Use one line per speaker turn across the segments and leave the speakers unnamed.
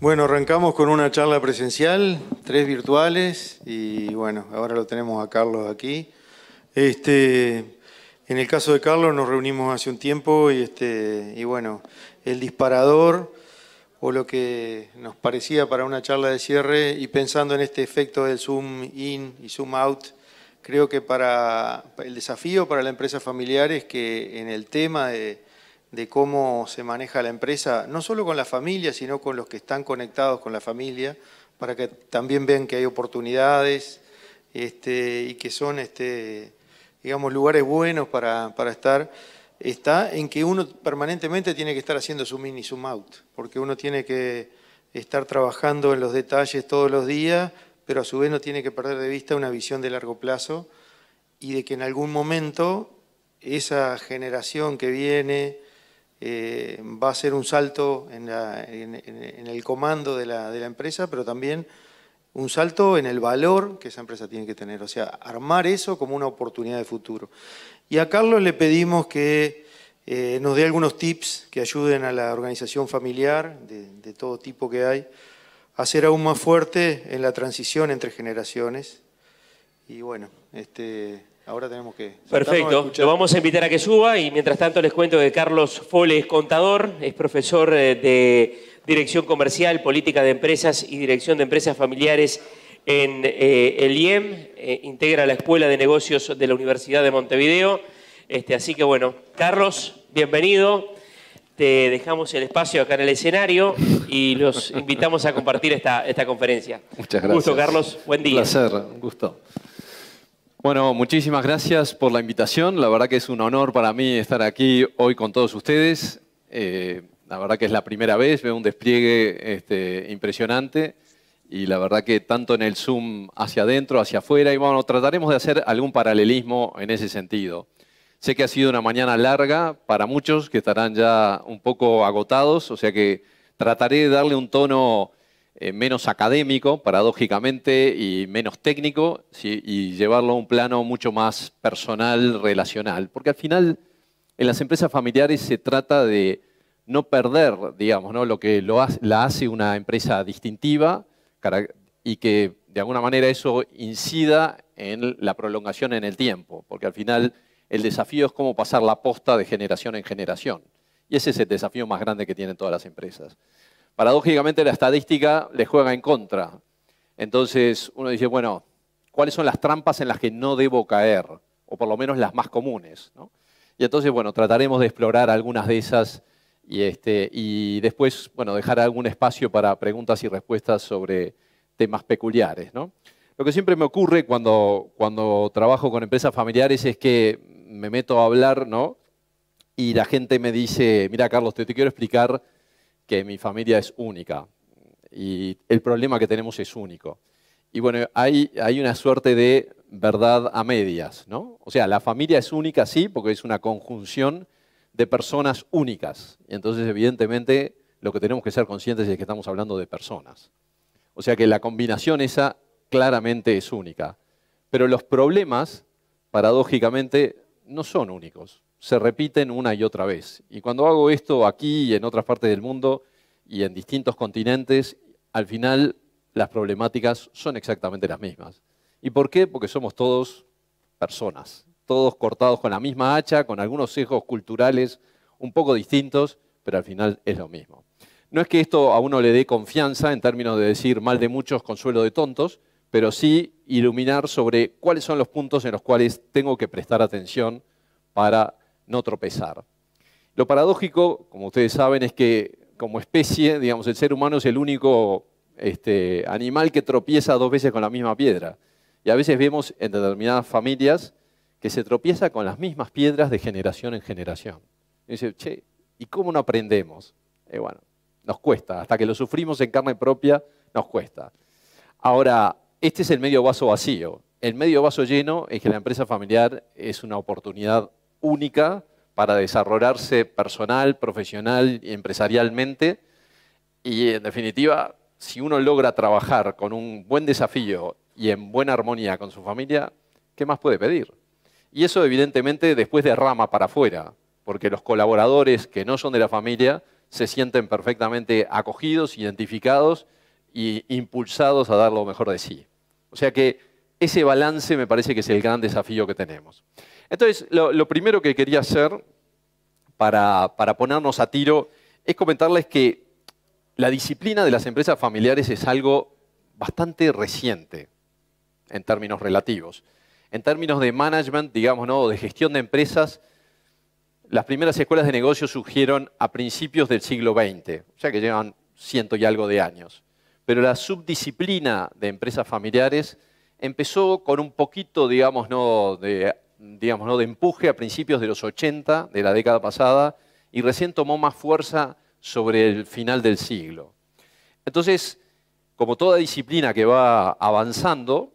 Bueno, arrancamos con una charla presencial, tres virtuales y bueno, ahora lo tenemos a Carlos aquí. Este, en el caso de Carlos nos reunimos hace un tiempo y, este, y bueno, el disparador o lo que nos parecía para una charla de cierre y pensando en este efecto del zoom in y zoom out, creo que para el desafío para la empresa familiar es que en el tema de de cómo se maneja la empresa, no solo con la familia, sino con los que están conectados con la familia, para que también vean que hay oportunidades este, y que son, este, digamos, lugares buenos para, para, estar, está en que uno permanentemente tiene que estar haciendo su mini y zoom out, porque uno tiene que estar trabajando en los detalles todos los días, pero a su vez no tiene que perder de vista una visión de largo plazo y de que en algún momento esa generación que viene, eh, va a ser un salto en, el comando de la, empresa, pero también un salto en el valor que esa empresa tiene que tener, o sea, armar eso como una oportunidad de futuro. Y a Carlos le pedimos que eh, nos dé algunos tips que ayuden a la organización familiar, de, de todo tipo que hay, a ser aún más fuerte en la
transición entre generaciones.
Y bueno, este, Ahora tenemos que. Perfecto. Lo
vamos a invitar a que suba y mientras tanto les cuento que Carlos Fole es contador, es profesor eh, de Dirección Comercial, Política de Empresas y Dirección de Empresas Familiares en eh, el IEM, eh, integra la Escuela de Negocios de la Universidad de Montevideo. Este, así que bueno, Carlos, bienvenido. Te dejamos el espacio acá en el escenario y los invitamos a compartir esta, esta conferencia.
Muchas gracias. gusto, Carlos. Buen día. Un placer, un gusto. Bueno, muchísimas gracias por la invitación. La verdad que es un honor para mí estar aquí hoy con todos ustedes. Eh, la verdad que es la primera vez, veo un despliegue este, impresionante y la verdad que tanto en el Zoom hacia adentro, hacia afuera, y bueno, trataremos de hacer algún paralelismo en ese sentido. Sé que ha sido una mañana larga para muchos que estarán ya un poco agotados, o sea que trataré de darle un tono eh, menos académico, paradójicamente, y menos técnico, y llevarlo a un plano mucho más personal, relacional. Porque al final, en las empresas familiares se trata de no perder, digamos, ¿no? lo que lo la hace una empresa distintiva y que de alguna manera eso incida en la prolongación en el tiempo, porque al final el desafío es cómo pasar la posta de generación en generación. Y ese es el desafío más grande que tienen todas las empresas paradójicamente la estadística le juega en contra. Entonces uno dice, bueno, ¿cuáles son las trampas en las que no debo caer? O por lo menos las más comunes. Y entonces, bueno, trataremos de explorar algunas de esas este, y, después, bueno, dejar algún espacio para preguntas y respuestas sobre temas peculiares. Lo que siempre me ocurre cuando, cuando trabajo con empresas familiares es que me meto a hablar, ¿no? Y la gente me dice, mira Carlos, te quiero explicar que mi familia es única y el problema que tenemos es único. Y bueno, hay, una suerte de verdad a medias, ¿no? O sea, la familia es única, sí, porque es una conjunción de personas únicas. Y entonces, evidentemente, lo que tenemos que ser conscientes es que estamos hablando de personas. O sea que la combinación esa claramente es única. Pero los problemas, paradójicamente, no son únicos se repiten una y otra vez. Y cuando hago esto aquí y en otras partes del mundo y en distintos continentes, al final las problemáticas son exactamente las mismas. ¿Y por qué? Porque somos todos personas, todos cortados con la misma hacha, con algunos sesgos culturales un poco distintos, pero al final es lo mismo. No es que esto a uno le dé confianza en términos de decir mal de muchos, consuelo de tontos, pero sí iluminar sobre cuáles son los puntos en los cuales tengo que prestar atención para no tropezar. Lo paradójico, como ustedes saben, es que como especie, digamos, el ser humano es el único este, animal que tropieza dos veces con la misma piedra. Y a veces vemos en determinadas familias que se tropieza con las mismas piedras de generación en generación. Y dice, ¿y cómo no aprendemos? bueno, nos cuesta, hasta que lo sufrimos en carne propia, nos cuesta. Ahora, este es el medio vaso vacío. El medio vaso lleno es que la empresa familiar es una oportunidad única para desarrollarse personal, profesional y empresarialmente. Y en definitiva, si uno logra trabajar con un buen desafío y en buena armonía con su familia, ¿qué más puede pedir? Y eso evidentemente después derrama para afuera, porque los colaboradores que no son de la familia se sienten perfectamente acogidos, identificados e impulsados a dar lo mejor de sí. O sea que ese balance me parece que es el gran desafío que tenemos. Entonces, lo, primero que quería hacer para, ponernos a tiro es comentarles que la disciplina de las empresas familiares es algo bastante reciente en términos relativos. En términos de management, digamos, ¿no? o de gestión de empresas, las primeras escuelas de negocio surgieron a principios del siglo XX, o sea que llevan ciento y algo de años. Pero la subdisciplina de empresas familiares empezó con un poquito, digamos, ¿no? de de empuje a principios de los 80 de la década pasada y recién tomó más fuerza sobre el final del siglo. Entonces, como toda disciplina que va avanzando,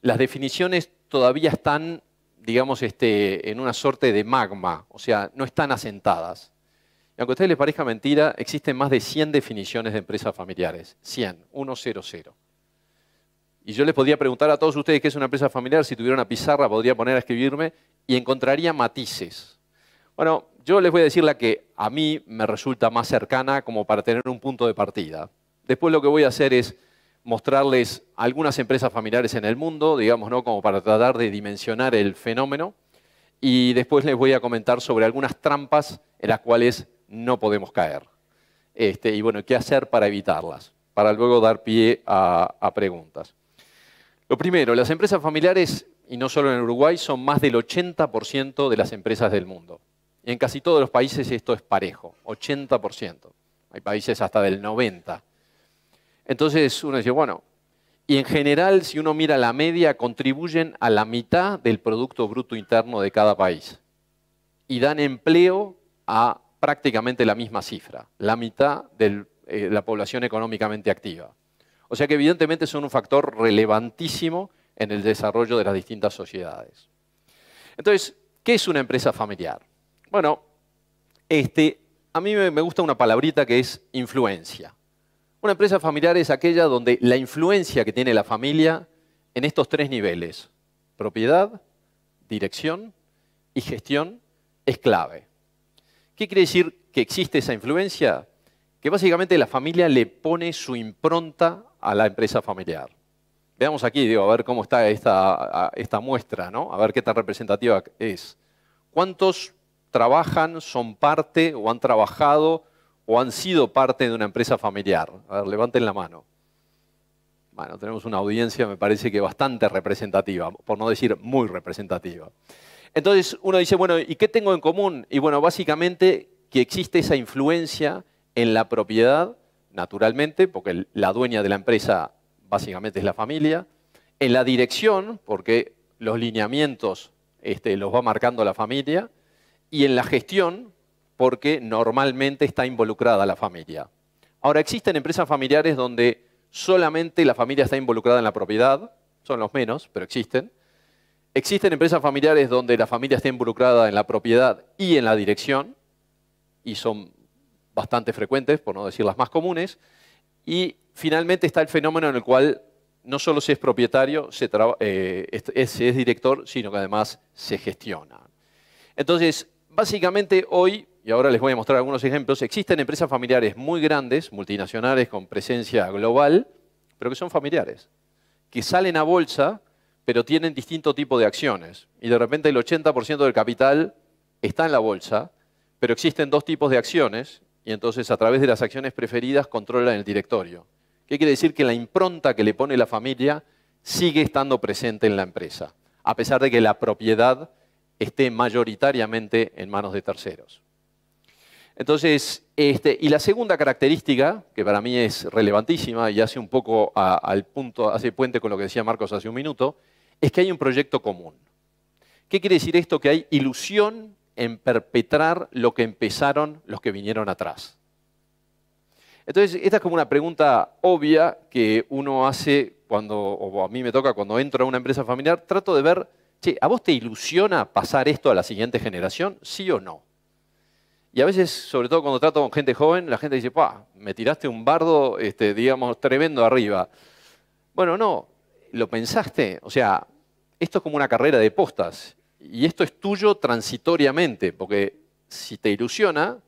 las definiciones todavía están, digamos, este, en una suerte de magma, o sea, no están asentadas. Y aunque a ustedes les parezca mentira, existen más de 100 definiciones de empresas familiares, 100, 100. Y yo les podría preguntar a todos ustedes qué es una empresa familiar, si tuviera una pizarra podría poner a escribirme y encontraría matices. Bueno, yo les voy a decir la que a mí me resulta más cercana como para tener un punto de partida. Después lo que voy a hacer es mostrarles algunas empresas familiares en el mundo, digamos, como para tratar de dimensionar el fenómeno. Y después les voy a comentar sobre algunas trampas en las cuales no podemos caer. Este, y bueno, qué hacer para evitarlas, para luego dar pie a preguntas. Lo primero, las empresas familiares, y no solo en Uruguay, son más del 80% de las empresas del mundo. Y en casi todos los países esto es parejo, 80%. Hay países hasta del 90%. Entonces uno dice, bueno, y en general, si uno mira la media, contribuyen a la mitad del Producto Bruto Interno de cada país. Y dan empleo a prácticamente la misma cifra, la mitad de eh, la población económicamente activa. O sea que evidentemente son un factor relevantísimo en el desarrollo de las distintas sociedades. Entonces, ¿qué es una empresa familiar? Bueno, este, a mí me gusta una palabrita que es influencia. Una empresa familiar es aquella donde la influencia que tiene la familia en estos tres niveles, propiedad, dirección y gestión, es clave. ¿Qué quiere decir que existe esa influencia? Que básicamente la familia le pone su impronta a la empresa familiar. Veamos aquí, digo, a ver cómo está esta, esta muestra, ¿no? A ver qué tan representativa es. ¿Cuántos trabajan, son parte o han trabajado o han sido parte de una empresa familiar? A ver, levanten la mano. Bueno, tenemos una audiencia, me parece que bastante representativa, por no decir muy representativa. Entonces uno dice, bueno, ¿y qué tengo en común? Y bueno, básicamente que existe esa influencia en la propiedad naturalmente, porque la dueña de la empresa básicamente es la familia. En la dirección, porque los lineamientos este, los va marcando la familia. Y en la gestión, porque normalmente está involucrada la familia. Ahora, existen empresas familiares donde solamente la familia está involucrada en la propiedad, son los menos, pero existen. Existen empresas familiares donde la familia está involucrada en la propiedad y en la dirección, y son bastante frecuentes, por no decir las más comunes, y finalmente está el fenómeno en el cual no solo se es propietario, se, eh, es, director, sino que además se gestiona. Entonces, básicamente hoy, y ahora les voy a mostrar algunos ejemplos, existen empresas familiares muy grandes, multinacionales con presencia global, pero que son familiares, que salen a bolsa, pero tienen distinto tipo de acciones. Y de repente el 80% del capital está en la bolsa, pero existen dos tipos de acciones y entonces a través de las acciones preferidas controlan el directorio. ¿Qué quiere decir? Que la impronta que le pone la familia sigue estando presente en la empresa, a pesar de que la propiedad esté mayoritariamente en manos de terceros. Entonces, este, y la segunda característica, que para mí es relevantísima y hace un poco al punto, hace puente con lo que decía Marcos hace un minuto, es que hay un proyecto común. ¿Qué quiere decir esto? Que hay ilusión en perpetrar lo que empezaron los que vinieron atrás. Entonces, esta es como una pregunta obvia que uno hace cuando, o a mí me toca cuando entro a una empresa familiar, trato de ver, che, ¿a vos te ilusiona pasar esto a la siguiente generación? ¿Sí o no? Y a veces, sobre todo cuando trato con gente joven, la gente dice, pa, me tiraste un bardo, este, digamos, tremendo arriba. Bueno, no, lo pensaste, o sea, esto es como una carrera de postas. Y esto es tuyo transitoriamente, porque si te ilusiona,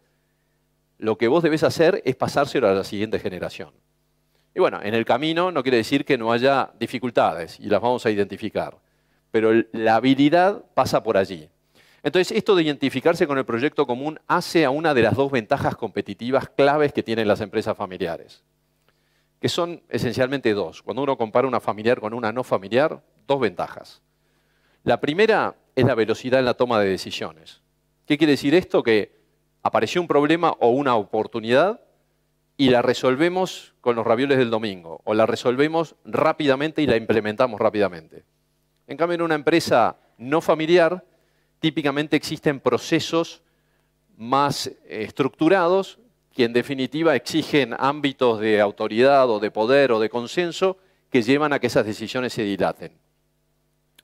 lo que vos debes hacer es pasárselo a la siguiente generación. Y bueno, en el camino no quiere decir que no haya dificultades y las vamos a identificar, pero la habilidad pasa por allí. Entonces, esto de identificarse con el proyecto común hace a una de las dos ventajas competitivas claves que tienen las empresas familiares, que son esencialmente dos. Cuando uno compara una familiar con una no familiar, dos ventajas. La primera es la velocidad en la toma de decisiones. ¿Qué quiere decir esto? Que apareció un problema o una oportunidad y la resolvemos con los ravioles del domingo, o la resolvemos rápidamente y la implementamos rápidamente. En cambio, en una empresa no familiar, típicamente existen procesos más estructurados que en definitiva exigen ámbitos de autoridad o de poder o de consenso que llevan a que esas decisiones se dilaten.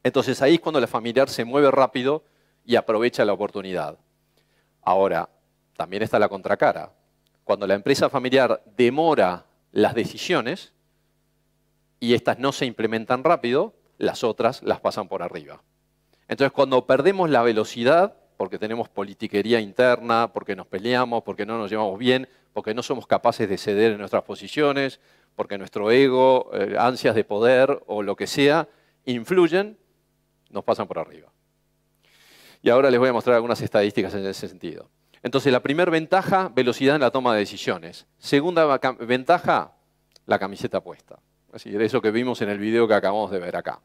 Entonces ahí es cuando la familiar se mueve rápido y aprovecha la oportunidad. Ahora, también está la contracara. Cuando la empresa familiar demora las decisiones y estas no se implementan rápido, las otras las pasan por arriba. Entonces cuando perdemos la velocidad, porque tenemos politiquería interna, porque nos peleamos, porque no nos llevamos bien, porque no somos capaces de ceder en nuestras posiciones, porque nuestro ego, eh, ansias de poder o lo que sea, influyen nos pasan por arriba. Y ahora les voy a mostrar algunas estadísticas en ese sentido. Entonces, la primera ventaja, velocidad en la toma de decisiones. Segunda ventaja, la camiseta puesta. Así, eso que vimos en el video que acabamos de ver acá.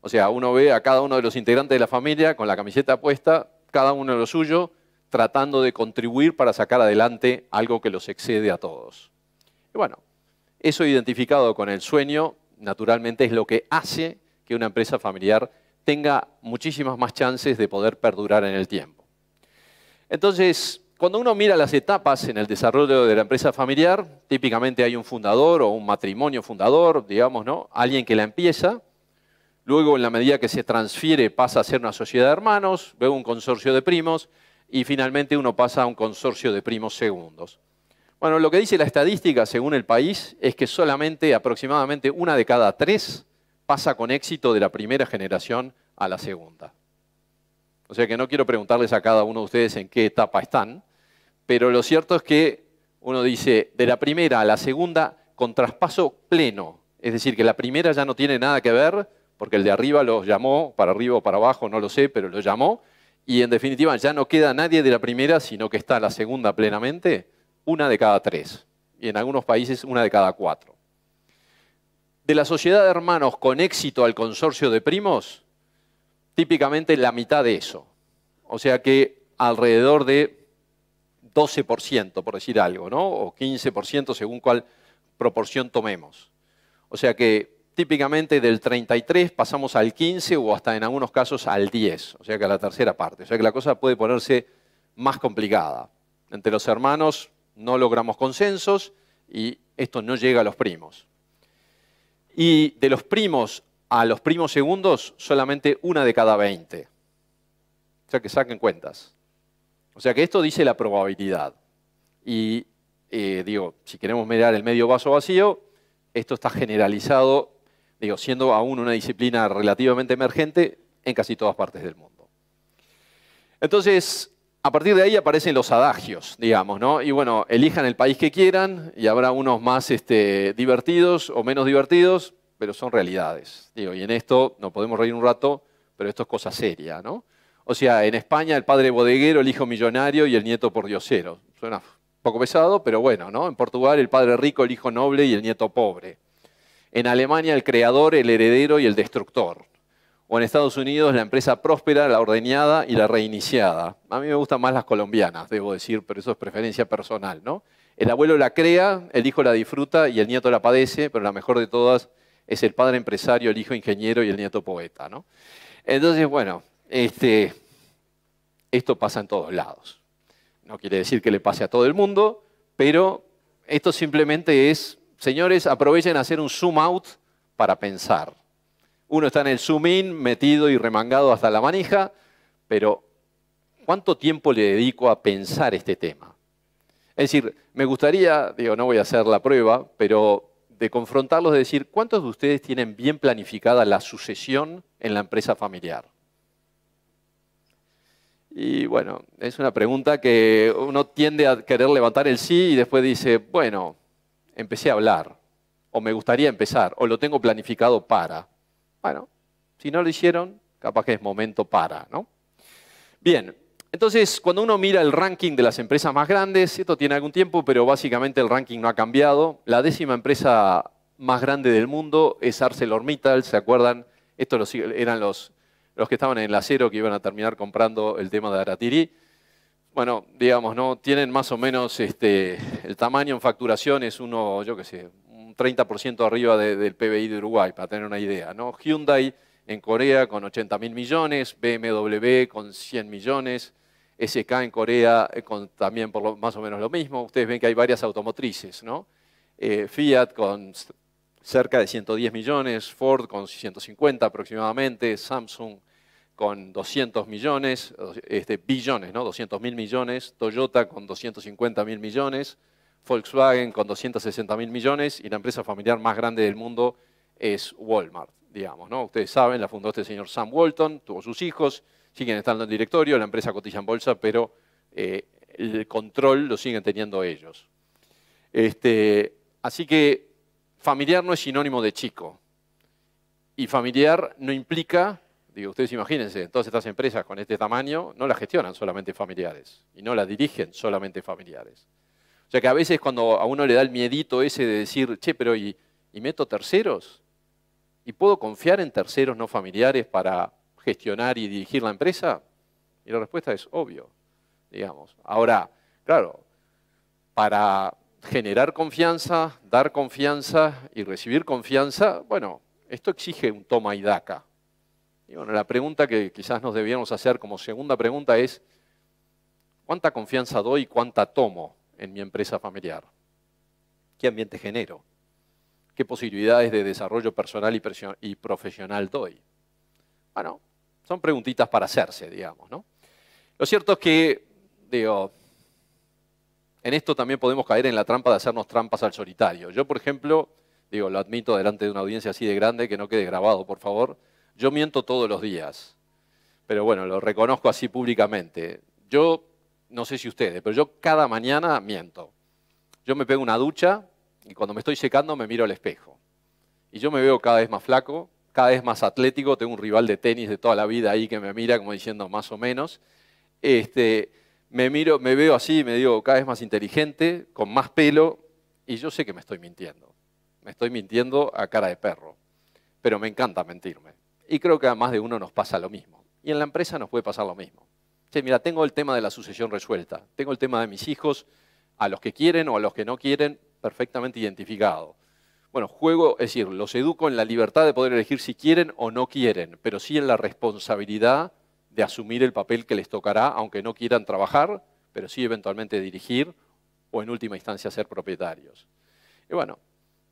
O sea, uno ve a cada uno de los integrantes de la familia con la camiseta puesta, cada uno de lo suyo, tratando de contribuir para sacar adelante algo que los excede a todos. Y bueno, eso identificado con el sueño, naturalmente es lo que hace que una empresa familiar tenga muchísimas más chances de poder perdurar en el tiempo. Entonces, cuando uno mira las etapas en el desarrollo de la empresa familiar, típicamente hay un fundador o un matrimonio fundador, digamos, ¿no? Alguien que la empieza, luego en la medida que se transfiere pasa a ser una sociedad de hermanos, luego un consorcio de primos y finalmente uno pasa a un consorcio de primos segundos. Bueno, lo que dice la estadística según el país es que solamente aproximadamente una de cada tres pasa con éxito de la primera generación a la segunda. O sea que no quiero preguntarles a cada uno de ustedes en qué etapa están, pero lo cierto es que uno dice, de la primera a la segunda, con traspaso pleno. Es decir, que la primera ya no tiene nada que ver, porque el de arriba los llamó, para arriba o para abajo, no lo sé, pero lo llamó. Y en definitiva, ya no queda nadie de la primera, sino que está la segunda plenamente, una de cada tres. Y en algunos países, una de cada cuatro de la sociedad de hermanos con éxito al consorcio de primos, típicamente la mitad de eso. O sea que alrededor de 12%, por decir algo, ¿no? O 15% según cuál proporción tomemos. O sea que típicamente del 33 pasamos al 15 o hasta en algunos casos al 10, o sea que a la tercera parte. O sea que la cosa puede ponerse más complicada. Entre los hermanos no logramos consensos y esto no llega a los primos. Y de los primos a los primos segundos, solamente una de cada 20. O sea que saquen cuentas. O sea que esto dice la probabilidad. Y eh, digo, si queremos mirar el medio vaso vacío, esto está generalizado, digo, siendo aún una disciplina relativamente emergente en casi todas partes del mundo. Entonces, a partir de ahí aparecen los adagios, digamos, ¿no? Y bueno, elijan el país que quieran y habrá unos más este, divertidos o menos divertidos, pero son realidades. Digo, y en esto nos podemos reír un rato, pero esto es cosa seria, ¿no? O sea, en España el padre bodeguero, el hijo millonario y el nieto pordiosero. Suena poco pesado, pero bueno, ¿no? En Portugal el padre rico, el hijo noble y el nieto pobre. En Alemania el creador, el heredero y el destructor o en Estados Unidos la empresa próspera, la ordeñada y la reiniciada. A mí me gustan más las colombianas, debo decir, pero eso es preferencia personal, ¿no? El abuelo la crea, el hijo la disfruta y el nieto la padece, pero la mejor de todas es el padre empresario, el hijo ingeniero y el nieto poeta, ¿no? Entonces, bueno, este, esto pasa en todos lados. No quiere decir que le pase a todo el mundo, pero esto simplemente es, señores, aprovechen a hacer un zoom out para pensar. Uno está en el zoom in, metido y remangado hasta la manija, pero ¿cuánto tiempo le dedico a pensar este tema? Es decir, me gustaría, digo, no voy a hacer la prueba, pero de confrontarlos, de decir, ¿cuántos de ustedes tienen bien planificada la sucesión en la empresa familiar? Y bueno, es una pregunta que uno tiende a querer levantar el sí y después dice, bueno, empecé a hablar, o me gustaría empezar, o lo tengo planificado para. Bueno, si no lo hicieron, capaz que es momento para, ¿no? Bien, entonces cuando uno mira el ranking de las empresas más grandes, esto tiene algún tiempo, pero básicamente el ranking no ha cambiado. La décima empresa más grande del mundo es ArcelorMittal, ¿se acuerdan? Estos eran los, los que estaban en el acero que iban a terminar comprando el tema de Aratiri. Bueno, digamos, ¿no? Tienen más o menos este, el tamaño en facturación es uno, yo qué sé, 30% arriba del PBI de Uruguay, para tener una idea. ¿no? Hyundai en Corea con 80.000 millones, BMW con 100 millones, SK en Corea eh, con también por más o menos lo mismo. Ustedes ven que hay varias automotrices, ¿no? Eh, Fiat con cerca de 110 millones, Ford con 150 aproximadamente, Samsung con 200 millones, este, billones, ¿no? 200 millones, Toyota con 250.000 mil millones, Volkswagen con 260 mil millones y la empresa familiar más grande del mundo es Walmart, digamos. ¿no? Ustedes saben, la fundó este señor Sam Walton, tuvo sus hijos, siguen estando en el directorio, la empresa cotiza en bolsa, pero eh, el control lo siguen teniendo ellos. Este, así que familiar no es sinónimo de chico. Y familiar no implica, digo, ustedes imagínense, todas estas empresas con este tamaño no las gestionan solamente familiares y no las dirigen solamente familiares. O sea que a veces cuando a uno le da el miedito ese de decir, che, pero ¿y, meto terceros? ¿Y puedo confiar en terceros no familiares para gestionar y dirigir la empresa? Y la respuesta es obvio, digamos. Ahora, claro, para generar confianza, dar confianza y recibir confianza, bueno, esto exige un toma y daca. Y bueno, la pregunta que quizás nos debíamos hacer como segunda pregunta es, ¿cuánta confianza doy y cuánta tomo? en mi empresa familiar? ¿Qué ambiente genero? ¿Qué posibilidades de desarrollo personal y, y profesional doy? Bueno, son preguntitas para hacerse, digamos, ¿no? Lo cierto es que, digo, en esto también podemos caer en la trampa de hacernos trampas al solitario. Yo, por ejemplo, digo, lo admito delante de una audiencia así de grande, que no quede grabado, por favor, yo miento todos los días. Pero bueno, lo reconozco así públicamente. Yo no sé si ustedes, pero yo cada mañana miento. Yo me pego una ducha y cuando me estoy secando me miro al espejo. Y yo me veo cada vez más flaco, cada vez más atlético, tengo un rival de tenis de toda la vida ahí que me mira como diciendo más o menos. Este, me miro, me veo así, me digo cada vez más inteligente, con más pelo, y yo sé que me estoy mintiendo. Me estoy mintiendo a cara de perro, pero me encanta mentirme. Y creo que a más de uno nos pasa lo mismo. Y en la empresa nos puede pasar lo mismo mira, tengo el tema de la sucesión resuelta, tengo el tema de mis hijos, a los que quieren o a los que no quieren, perfectamente identificado. Bueno, juego, es decir, los educo en la libertad de poder elegir si quieren o no quieren, pero sí en la responsabilidad de asumir el papel que les tocará, aunque no quieran trabajar, pero sí eventualmente dirigir o en última instancia ser propietarios. Y bueno,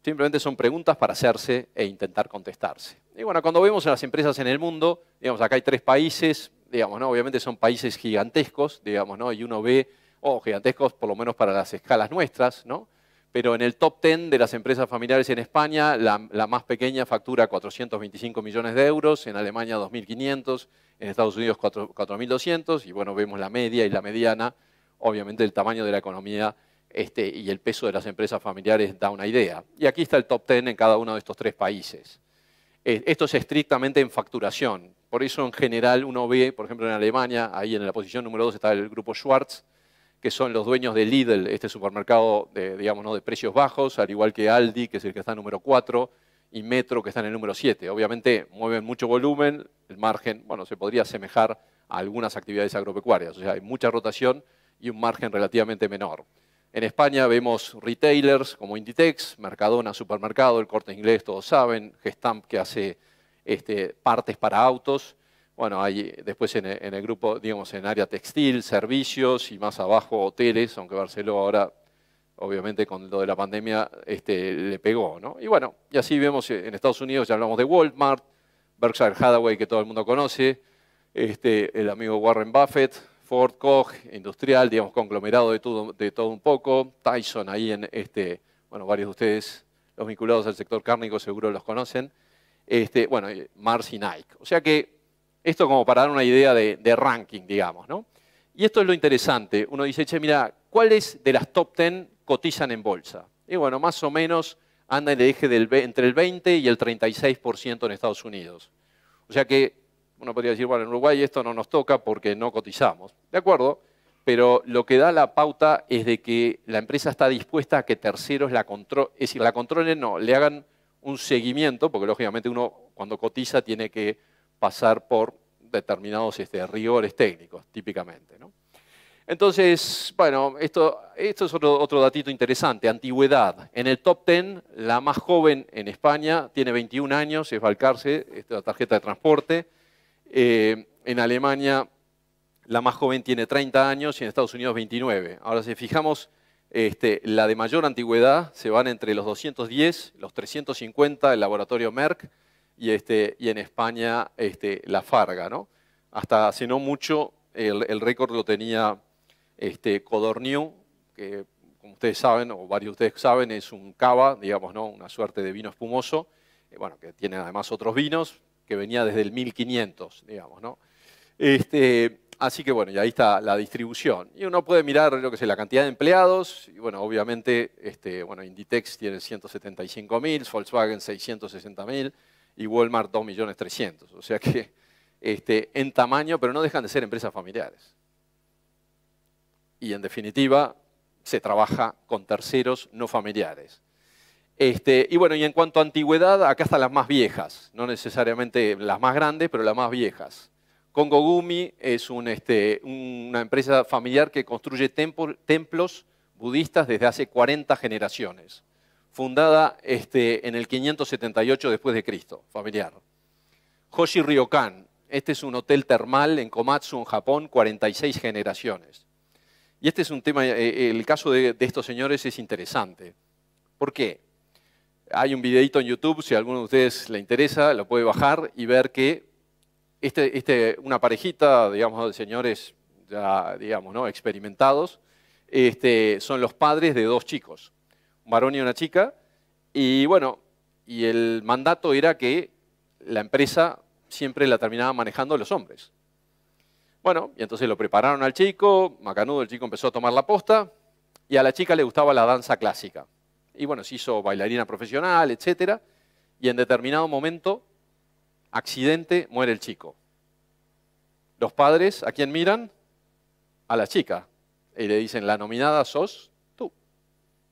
simplemente son preguntas para hacerse e intentar contestarse. Y bueno, cuando vemos a las empresas en el mundo, digamos, acá hay tres países, Obviamente son países gigantescos, digamos, ¿no? Y uno ve, oh, gigantescos por lo menos para las escalas nuestras, ¿no? Pero en el top 10 de las empresas familiares en España, la, más pequeña factura 425 millones de euros, en Alemania 2.500, en Estados Unidos 4.200, y bueno, vemos la media y la mediana, obviamente el tamaño de la economía este, y el peso de las empresas familiares da una idea. Y aquí está el top 10 en cada uno de estos tres países. Eh, esto es estrictamente en facturación. Por eso, en general, uno ve, por ejemplo, en Alemania, ahí en la posición número 2 está el grupo Schwartz, que son los dueños de Lidl, este supermercado de, digamos, ¿no? de precios bajos, al igual que Aldi, que es el que está en número 4, y Metro, que está en el número 7. Obviamente mueven mucho volumen, el margen, bueno, se podría asemejar a algunas actividades agropecuarias, o sea, hay mucha rotación y un margen relativamente menor. En España vemos retailers como Inditex, Mercadona, Supermercado, el corte inglés, todos saben, Gestamp que hace este, partes para autos. Bueno, hay después en el, grupo, digamos, en área textil, servicios y más abajo hoteles, aunque Barcelona ahora, obviamente con lo de la pandemia, este, le pegó, ¿no? Y bueno, y así vemos en Estados Unidos, ya hablamos de Walmart, Berkshire Hathaway, que todo el mundo conoce, este, el amigo Warren Buffett, Ford, Koch, Industrial, digamos, conglomerado de de todo un poco, Tyson ahí en, este, bueno, varios de ustedes, los vinculados al sector cárnico seguro los conocen, este, bueno, eh, Mars y Nike. O sea que esto como para dar una idea de, ranking, digamos, ¿no? Y esto es lo interesante. Uno dice, che, mira, ¿cuáles de las top 10 cotizan en bolsa? Y bueno, más o menos anda en el eje del, entre el 20 y el 36% en Estados Unidos. O sea que uno podría decir, bueno, en Uruguay esto no nos toca porque no cotizamos. De acuerdo, pero lo que da la pauta es de que la empresa está dispuesta a que terceros la, controlen, es decir, la controlen, no, le hagan un seguimiento, porque lógicamente uno cuando cotiza tiene que pasar por determinados este, rigores técnicos, típicamente. ¿no? Entonces, bueno, esto, esto es otro, otro, datito interesante, antigüedad. En el top 10, la más joven en España, tiene 21 años, es Valcarce, es la tarjeta de transporte. Eh, en Alemania, la más joven tiene 30 años y en Estados Unidos 29. Ahora, si fijamos este, la de mayor antigüedad se van entre los 210, los 350, el laboratorio Merck, este, y, en España este, la Farga. Hasta hace no mucho el, récord lo tenía este, Codorniu, que como ustedes saben, o varios de ustedes saben, es un cava, digamos, ¿no? una suerte de vino espumoso, eh, bueno, que tiene además otros vinos, que venía desde el 1500, digamos. ¿no? Este, Así que bueno, y ahí está la distribución. Y uno puede mirar lo que sé, la cantidad de empleados. Y bueno, obviamente, este, bueno, Inditex tiene 175.000, Volkswagen 660.000 y Walmart 2.300.000. O sea que este, en tamaño, pero no dejan de ser empresas familiares. Y en definitiva, se trabaja con terceros no familiares. Este, y bueno, y en cuanto a antigüedad, acá están las más viejas, no necesariamente las más grandes, pero las más viejas. Kongo Gumi es este, una empresa familiar que construye templos budistas desde hace 40 generaciones, fundada este, en el 578 después de Cristo, familiar. Hoshi Ryokan, este es un hotel termal en Komatsu, en Japón, 46 generaciones. Y este es un tema, eh, eh, el caso de, de estos señores es interesante. ¿Por qué? Hay un videito en YouTube, si a alguno de ustedes le interesa, lo puede bajar y ver que este, este, una parejita, digamos, de señores ya, digamos, ¿no? experimentados, este, son los padres de dos chicos, un varón y una chica, y bueno, y el mandato era que la empresa siempre la terminaba manejando los hombres. Bueno, y entonces lo prepararon al chico, macanudo, el chico empezó a tomar la posta, y a la chica le gustaba la danza clásica. Y bueno, se hizo bailarina profesional, etcétera, Y en determinado momento accidente, muere el chico. Los padres, ¿a quién miran? A la chica. Y le dicen, la nominada sos tú.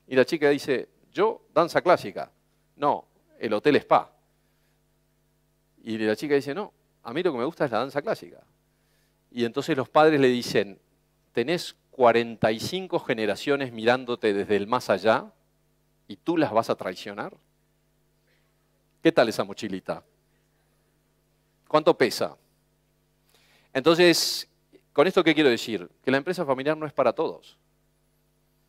Y la chica dice, yo, danza clásica. No, el hotel spa. Y la chica dice, no, a mí lo que me gusta es la danza clásica. Y entonces los padres le dicen, tenés 45 generaciones mirándote desde el más allá y tú las vas a traicionar. ¿Qué tal esa mochilita? ¿Cuánto pesa? Entonces, ¿con esto qué quiero decir? Que la empresa familiar no es para todos.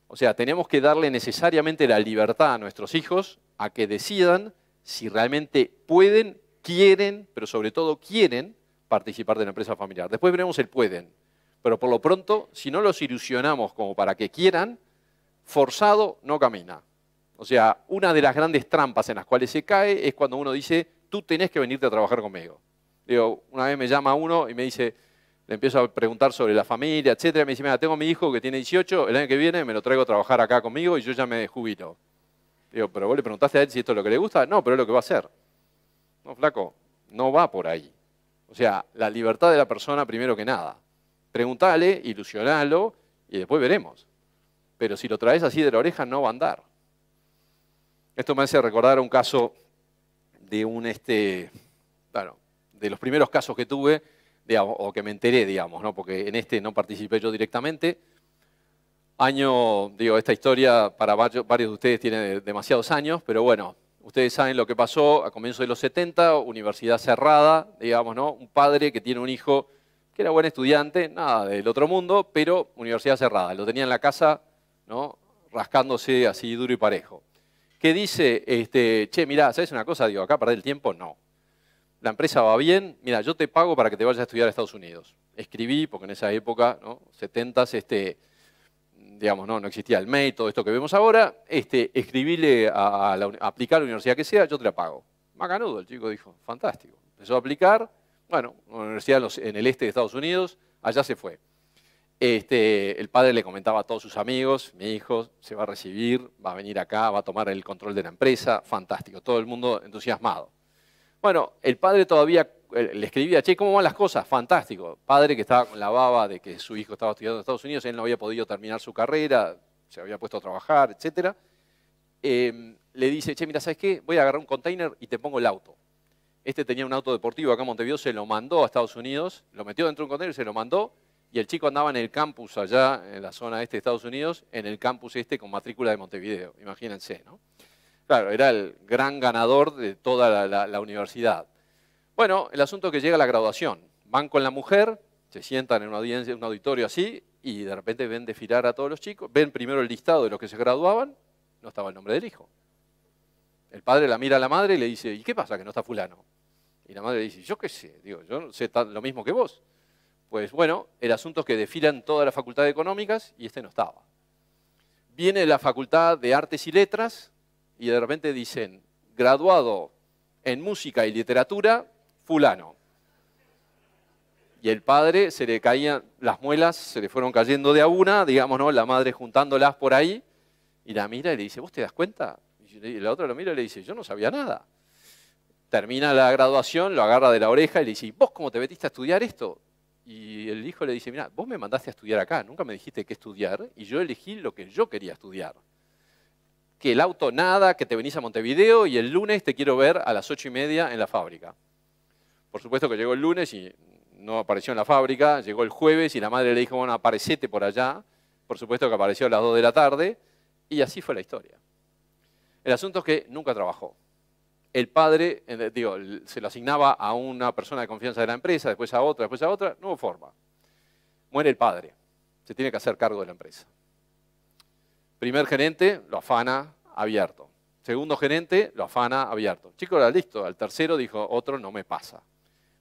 O sea, tenemos que darle necesariamente la libertad a nuestros hijos a que decidan si realmente pueden, quieren, pero sobre todo quieren participar de la empresa familiar. Después veremos el pueden. Pero por lo pronto, si no los ilusionamos como para que quieran, forzado no camina. O sea, una de las grandes trampas en las cuales se cae es cuando uno dice, tú tenés que venirte a trabajar conmigo. Digo, una vez me llama uno y me dice, le empiezo a preguntar sobre la familia, etcétera, me dice, mira, tengo mi hijo que tiene 18, el año que viene me lo traigo a trabajar acá conmigo y yo ya me jubilo. Digo, pero vos le preguntaste a él si esto es lo que le gusta. No, pero es lo que va a hacer. No, flaco, no va por ahí. O sea, la libertad de la persona primero que nada. Preguntale, ilusionalo y después veremos. Pero si lo traes así de la oreja, no va a andar. Esto me hace recordar un caso de un este, de los primeros casos que tuve, o que me enteré, digamos, ¿no? porque en este no participé yo directamente. Año, digo, esta historia para varios de ustedes tiene demasiados años, pero bueno, ustedes saben lo que pasó a comienzos de los 70, universidad cerrada, digamos, ¿no? Un padre que tiene un hijo que era buen estudiante, nada del otro mundo, pero universidad cerrada. Lo tenía en la casa, ¿no? Rascándose así duro y parejo. ¿Qué dice, este, che, mirá, ¿sabes una cosa? Digo, acá perder el tiempo, no la empresa va bien, mira, yo te pago para que te vayas a estudiar a Estados Unidos. Escribí, porque en esa época, ¿no? 70 este, digamos, no, existía el mail, todo esto que vemos ahora, este, a, aplicar a la universidad que sea, yo te la pago. Macanudo, el chico dijo, fantástico. Empezó a aplicar, bueno, una universidad en, el este de Estados Unidos, allá se fue. Este, el padre le comentaba a todos sus amigos, mi hijo se va a recibir, va a venir acá, va a tomar el control de la empresa, fantástico, todo el mundo entusiasmado. Bueno, el padre todavía eh, le escribía, che, ¿cómo van las cosas? Fantástico. Padre que estaba con la baba de que su hijo estaba estudiando en Estados Unidos, él no había podido terminar su carrera, se había puesto a trabajar, etc. Em, le dice, che, mira, ¿sabes qué? Voy a agarrar un container y te pongo el auto. Este tenía un auto deportivo acá en Montevideo, se lo mandó a Estados Unidos, lo metió dentro de un container, se lo mandó, y el chico andaba en el campus allá, en la zona este de Estados Unidos, en el campus este con matrícula de Montevideo, imagínense, ¿no? Claro, era el gran ganador de toda la, universidad. Bueno, el asunto es que llega la graduación. Van con la mujer, se sientan en un auditorio así, y de repente ven desfilar a todos los chicos, ven primero el listado de los que se graduaban, no estaba el nombre del hijo. El padre la mira a la madre y le dice, ¿y qué pasa que no está fulano? Y la madre le dice, yo qué sé, digo, yo no sé lo mismo que vos. Pues bueno, el asunto es que desfilan toda la facultad de económicas y este no estaba. Viene la facultad de artes y letras, y de repente dicen, graduado en música y literatura, fulano. Y el padre se le caían las muelas, se le fueron cayendo de a una, digamos, La madre juntándolas por ahí, y la mira y le dice, ¿vos te das cuenta? Y la otra lo mira y le dice, yo no sabía nada. Termina la graduación, lo agarra de la oreja y le dice, ¿vos cómo te metiste a estudiar esto? Y el hijo le dice, mira, vos me mandaste a estudiar acá, nunca me dijiste qué estudiar, y yo elegí lo que yo quería estudiar que el auto nada, que te venís a Montevideo y el lunes te quiero ver a las ocho y media en la fábrica. Por supuesto que llegó el lunes y no apareció en la fábrica, llegó el jueves y la madre le dijo, bueno, aparecete por allá. Por supuesto que apareció a las 2 de la tarde y así fue la historia. El asunto es que nunca trabajó. El padre, digo, se lo asignaba a una persona de confianza de la empresa, después a otra, después a otra, no hubo forma. Muere el padre, se tiene que hacer cargo de la empresa. Primer gerente lo afana abierto. Segundo gerente lo afana abierto. Chico, era listo. Al tercero dijo, otro no me pasa.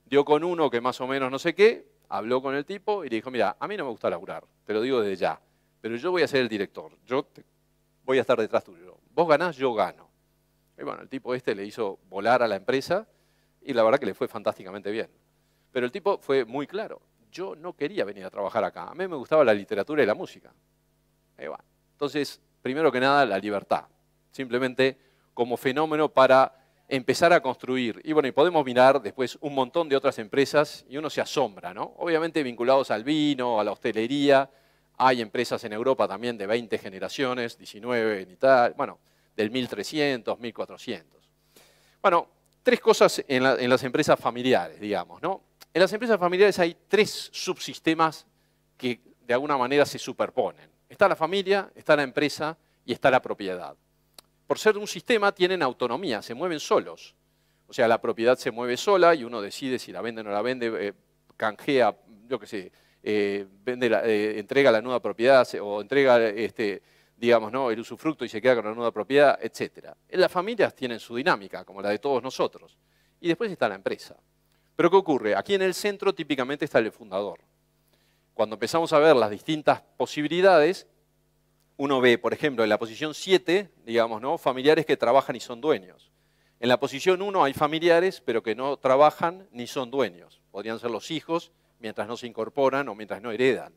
Dio con uno que más o menos no sé qué, habló con el tipo y le dijo, mira, a mí no me gusta laburar, te lo digo desde ya, pero yo voy a ser el director, yo voy a estar detrás tuyo. Vos ganás, yo gano. Y bueno, el tipo este le hizo volar a la empresa y la verdad que le fue fantásticamente bien. Pero el tipo fue muy claro, yo no quería venir a trabajar acá, a mí me gustaba la literatura y la música. Y bueno, entonces, primero que nada, la libertad, simplemente como fenómeno para empezar a construir. Y bueno, y podemos mirar después un montón de otras empresas y uno se asombra, ¿no? Obviamente vinculados al vino, a la hostelería, hay empresas en Europa también de 20 generaciones, 19 y tal. bueno, del 1300, 1400. Bueno, tres cosas en, en las empresas familiares, digamos, ¿no? En las empresas familiares hay tres subsistemas que de alguna manera se superponen. Está la familia, está la empresa y está la propiedad. Por ser un sistema tienen autonomía, se mueven solos. O sea, la propiedad se mueve sola y uno decide si la vende o no la vende, eh, canjea, yo qué sé, eh, vende la, eh, entrega la nueva propiedad o entrega este, digamos, el usufructo y se queda con la nueva propiedad, etc. Las familias tienen su dinámica, como la de todos nosotros. Y después está la empresa. Pero ¿qué ocurre? Aquí en el centro típicamente está el fundador. Cuando empezamos a ver las distintas posibilidades, uno ve, por ejemplo, en la posición 7, digamos, ¿no? familiares que trabajan y son dueños. En la posición 1 hay familiares, pero que no trabajan ni son dueños. Podrían ser los hijos mientras no se incorporan o mientras no heredan.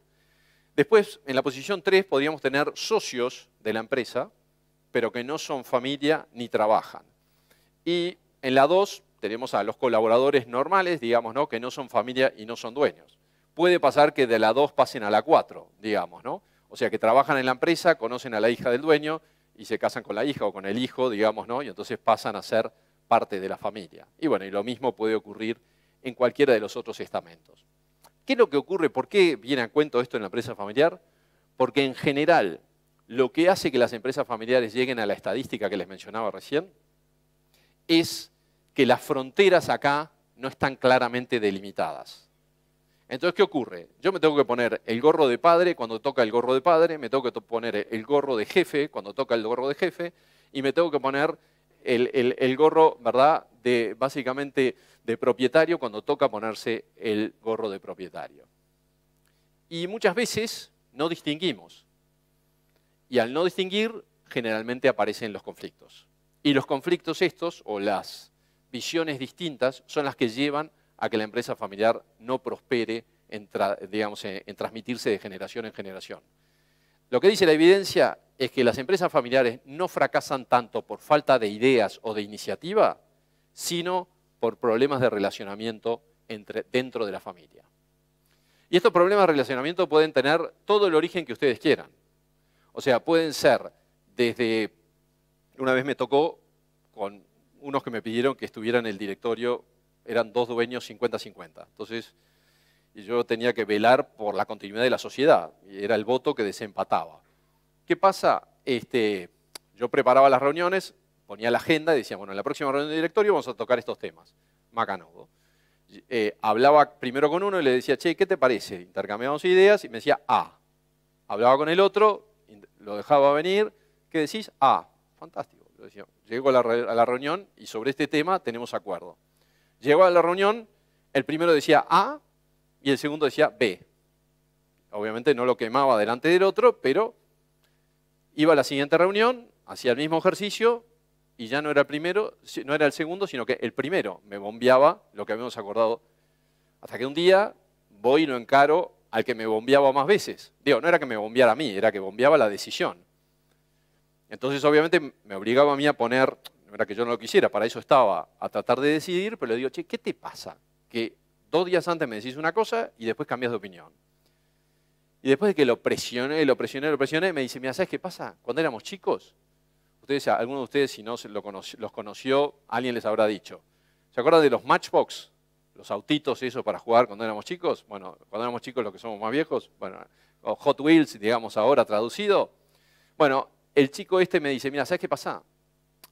Después, en la posición 3, podríamos tener socios de la empresa, pero que no son familia ni trabajan. Y en la 2 tenemos a los colaboradores normales, digamos, ¿no? que no son familia y no son dueños puede pasar que de la 2 pasen a la 4, digamos, ¿no? O sea, que trabajan en la empresa, conocen a la hija del dueño y se casan con la hija o con el hijo, digamos, ¿no? Y entonces pasan a ser parte de la familia. Y bueno, y lo mismo puede ocurrir en cualquiera de los otros estamentos. ¿Qué es lo que ocurre? ¿Por qué viene a cuento esto en la empresa familiar? Porque en general, lo que hace que las empresas familiares lleguen a la estadística que les mencionaba recién es que las fronteras acá no están claramente delimitadas. Entonces, ¿qué ocurre? Yo me tengo que poner el gorro de padre cuando toca el gorro de padre, me tengo que poner el gorro de jefe cuando toca el gorro de jefe, y me tengo que poner el, gorro, ¿verdad?, de básicamente de propietario cuando toca ponerse el gorro de propietario. Y muchas veces no distinguimos. Y al no distinguir, generalmente aparecen los conflictos. Y los conflictos estos, o las visiones distintas, son las que llevan a que la empresa familiar no prospere en, digamos, transmitirse de generación en generación. Lo que dice la evidencia es que las empresas familiares no fracasan tanto por falta de ideas o de iniciativa, sino por problemas de relacionamiento entre, dentro de la familia. Y estos problemas de relacionamiento pueden tener todo el origen que ustedes quieran. O sea, pueden ser desde, una vez me tocó con unos que me pidieron que estuviera en el directorio eran dos dueños 50-50. Entonces, yo tenía que velar por la continuidad de la sociedad. era el voto que desempataba. ¿Qué pasa? Este, yo preparaba las reuniones, ponía la agenda y decía, bueno, en la próxima reunión de directorio vamos a tocar estos temas. Macanudo. Eh, hablaba primero con uno y le decía, che, ¿qué te parece? Intercambiamos ideas y me decía, ah. Hablaba con el otro, lo dejaba venir, ¿qué decís? Ah, fantástico. Llego a la reunión y sobre este tema tenemos acuerdo. Llegaba a la reunión, el primero decía A y el segundo decía B. Obviamente no lo quemaba delante del otro, pero iba a la siguiente reunión, hacía el mismo ejercicio y ya no era el primero, no era el segundo, sino que el primero me bombeaba lo que habíamos acordado. Hasta que un día voy y lo encaro al que me bombeaba más veces. Digo, no era que me bombeara a mí, era que bombeaba la decisión. Entonces, obviamente, me obligaba a mí a poner que yo no lo quisiera, para eso estaba, a tratar de decidir, pero le digo, che, ¿qué te pasa? Que dos días antes me decís una cosa y después cambias de opinión. Y después de que lo presioné, lo presioné, lo presioné, me dice, mira, ¿sabes qué pasa? Cuando éramos chicos, ustedes, alguno de ustedes, si no los conoció, alguien les habrá dicho. ¿Se acuerdan de los Matchbox? Los autitos y eso para jugar cuando éramos chicos. Bueno, cuando éramos chicos los que somos más viejos, bueno, Hot Wheels, digamos ahora traducido. Bueno, el chico este me dice, mira, ¿sabes qué pasa?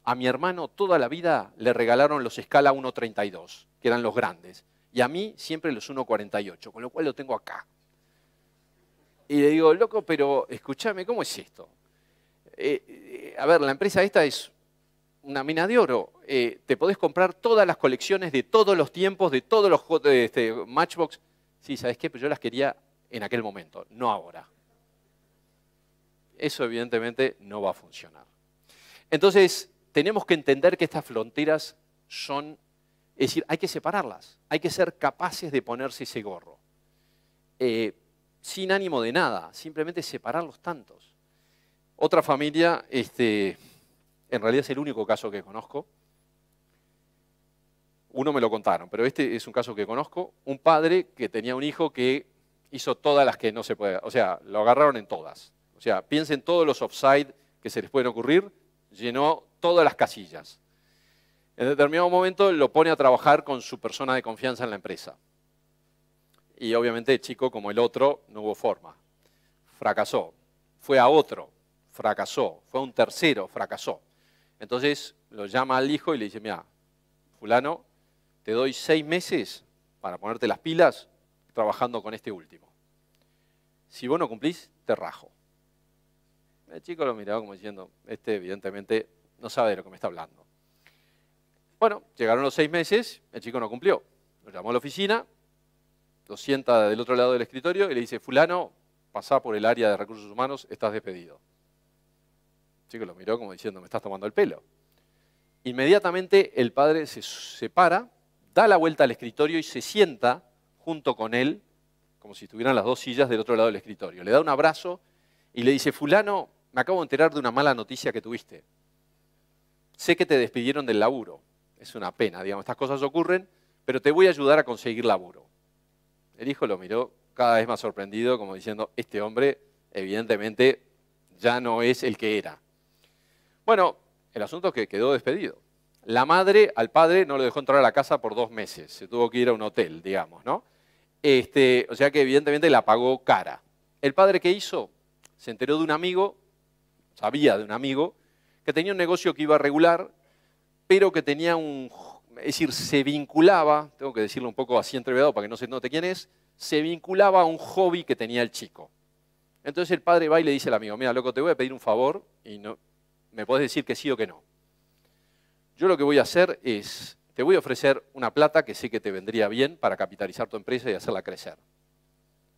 A mi hermano toda la vida le regalaron los escala 1.32, que eran los grandes, y a mí siempre los 1.48, con lo cual lo tengo acá. Y le digo, loco, pero escúchame, ¿cómo es esto? Eh, eh, a ver, la empresa esta es una mina de oro. Eh, te podés comprar todas las colecciones de todos los tiempos, de todos los este, Matchbox. Sí, ¿sabes qué? Pero yo las quería en aquel momento, no ahora. Eso evidentemente no va a funcionar. Entonces, tenemos que entender que estas fronteras son, es decir, hay que separarlas, hay que ser capaces de ponerse ese gorro, eh, sin ánimo de nada, simplemente separarlos tantos. Otra familia, este, en realidad es el único caso que conozco, uno me lo contaron, pero este es un caso que conozco, un padre que tenía un hijo que hizo todas las que no se puede, o sea, lo agarraron en todas. O sea, piensen todos los offside que se les pueden ocurrir, llenó todas las casillas. En determinado momento lo pone a trabajar con su persona de confianza en la empresa. Y obviamente el chico, como el otro, no hubo forma. Fracasó. Fue a otro, fracasó. Fue a un tercero, fracasó. Entonces lo llama al hijo y le dice, mira, fulano, te doy seis meses para ponerte las pilas trabajando con este último. Si vos no cumplís, te rajo. El chico lo miraba como diciendo, este evidentemente no sabe de lo que me está hablando. Bueno, llegaron los seis meses, el chico no cumplió. Lo llamó a la oficina, lo sienta del otro lado del escritorio y le dice, fulano, pasá por el área de recursos humanos, estás despedido. El chico lo miró como diciendo, me estás tomando el pelo. Inmediatamente el padre se separa, da la vuelta al escritorio y se sienta junto con él, como si estuvieran las dos sillas del otro lado del escritorio. Le da un abrazo y le dice, fulano, me acabo de enterar de una mala noticia que tuviste sé que te despidieron del laburo, es una pena, digamos, estas cosas ocurren, pero te voy a ayudar a conseguir laburo. El hijo lo miró cada vez más sorprendido, como diciendo, este hombre evidentemente ya no es el que era. Bueno, el asunto es que quedó despedido. La madre al padre no lo dejó entrar a la casa por dos meses, se tuvo que ir a un hotel, digamos, ¿no? Este, o sea que evidentemente la pagó cara. ¿El padre qué hizo? Se enteró de un amigo, sabía de un amigo, que tenía un negocio que iba a regular, pero que tenía un, es decir, se vinculaba, tengo que decirlo un poco así entrevedado para que no se note quién es, se vinculaba a un hobby que tenía el chico. Entonces el padre va y le dice al amigo, mira, loco, te voy a pedir un favor y no, me podés decir que sí o que no. Yo lo que voy a hacer es, te voy a ofrecer una plata que sé que te vendría bien para capitalizar tu empresa y hacerla crecer.